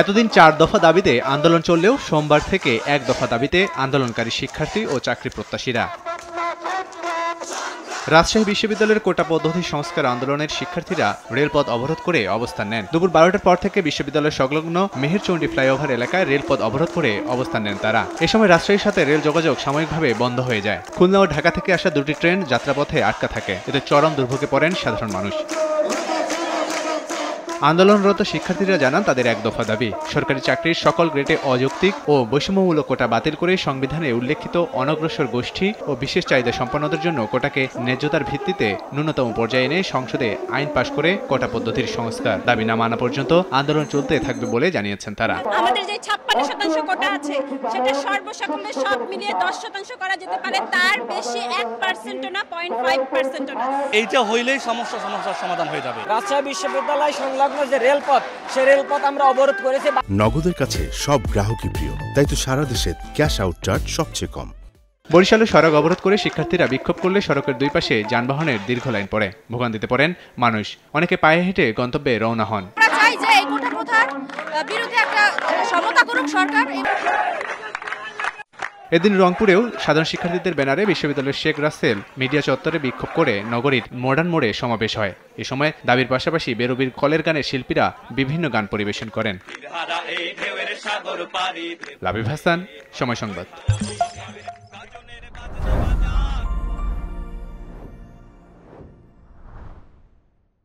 এতদিন চার দফা দাবিতে আন্দোলন চললেও সোমবার থেকে এক দফা দাবিতে আন্দোলনকারী শিক্ষার্থী ও চাকরি প্রত্যাশীরা রাজশাহী বিশ্ববিদ্যালয়ের কোটা পদ্ধতি সংস্কার আন্দোলনের শিক্ষার্থীরা রেলপথ অবরোধ করে অবস্থান নেন দুপুর বারোটার পর থেকে বিশ্ববিদ্যালয় সংলগ্ন মেহেরচণ্ডী ফ্লাইওভার এলাকায় রেলপথ অবরোধ করে অবস্থান নেন তারা এ সময় রাজশাহীর সাথে রেল যোগাযোগ সাময়িকভাবে বন্ধ হয়ে যায় খুলনা ও ঢাকা থেকে আসা দুটি ট্রেন যাত্রাপথে আটকা থাকে এতে চরম দুর্ভোগে পড়েন সাধারণ মানুষ আন্দোলনরত শিক্ষার্থীরা জানান তাদের এক দফা দাবি সরকারি চাকরির সকল গ্রেটে অযৌক্তিক ও বৈষম্যমূলক কোটা বাতিল করে সংবিধানে উল্লেখিত অনগ্রসর গোষ্ঠী ও বিশেষ চাহিদা সম্পন্নদের জন্য কোটাকে ন্যায্যতার ভিত্তিতে ন্যূনতম পর্যায়ে এনে সংসদে আইন পাশ করে কোটা পদ্ধতির সংস্কার দাবি না মানা পর্যন্ত আন্দোলন চলতে থাকবে বলে জানিয়েছেন তারা আমাদের যে ছাপ্পান্ন শতাংশ কোটা আছে সেটা সর্বসকমে সব মিলিয়ে দশ শতাংশ করা যেতে পারে তার বেশি এক পার্সেন্টও না পয়েন্ট ফাইভ পার্সেন্টও না এইটা হইলেই সমস্যা সমস্যার সমাধান হয়ে যাবে রাজশাহী বিশ্ববিদ্যালয় সংলাপ সংলগ্ন যে রেলপথ সে রেলপথ আমরা অবরোধ করেছি নগদের কাছে সব গ্রাহকই প্রিয় তাই তো সারা দেশে ক্যাশ আউট চার্জ সবচেয়ে কম বরিশালে সড়ক অবরোধ করে শিক্ষার্থীরা বিক্ষোভ করলে সড়কের দুই পাশে যানবাহনের দীর্ঘ লাইন পড়ে ভোগান্তিতে পড়েন মানুষ অনেকে পায়ে হেঁটে গন্তব্যে রওনা হন চাই যে এই কুঠার বিরুদ্ধে একটা সমতা করুক সরকার এদিন রংপুরেও সাধারণ শিক্ষার্থীদের ব্যানারে বিশ্ববিদ্যালয়ের শেখ রাসেল মিডিয়া চত্বরে বিক্ষোভ করে নগরীর মডার্ন মোড়ে সমাবেশ হয় এ সময় দাবির পাশাপাশি বেরবির কলের গানের শিল্পীরা বিভিন্ন গান পরিবেশন করেন লাভিব হাসান সময় সংবাদ